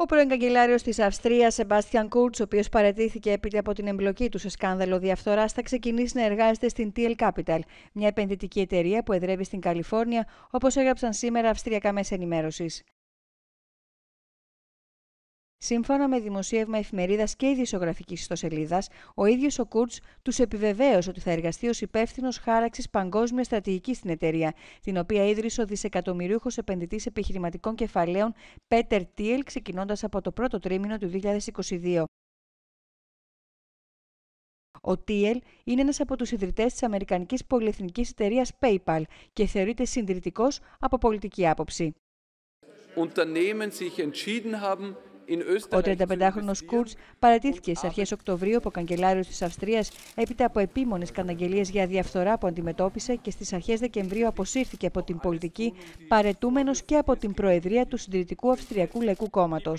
Ο πρώην καγκελάριος της Αυστρίας, Σεμπάστιαν Κούρτ, ο οποίος παρετήθηκε έπειτα από την εμπλοκή του σε σκάνδαλο διαφθοράς, θα ξεκινήσει να εργάζεται στην TL Capital, μια επενδυτική εταιρεία που εδρεύει στην Καλιφόρνια, όπως έγραψαν σήμερα αυστριακά μέσα ενημέρωσης. Σύμφωνα με δημοσίευμα εφημερίδας και ειδησιογραφική ιστοσελίδας, ο ίδιος ο Κούρτ τους επιβεβαίωσε ότι θα εργαστεί ως υπεύθυνος χάραξης παγκόσμια στρατηγικής στην εταιρεία, την οποία ίδρυσε ο δισεκατομμυρίουχος επενδυτής επιχειρηματικών κεφαλαίων Πέτερ Τίελ, ξεκινώντας από το πρώτο τρίμηνο του 2022. Ο Τίελ είναι ένας από τους ιδρυτές της αμερικανικής πολυεθνικής εταιρείας PayPal και θεωρείται συντηρητικός από πολιτική άποψη. Unternehmen sich entschieden haben, ο 35χρονο Κούρτ παρατήθηκε στις αρχές Οκτωβρίου από καγκελάριο της Αυστρίας έπειτα από επίμονες καταγγελίες για διαφθορά που αντιμετώπισε και στις αρχές Δεκεμβρίου αποσύρθηκε από την πολιτική, παρετούμενος και από την Προεδρία του Συντηρητικού Αυστριακού Λαϊκού Κόμματος.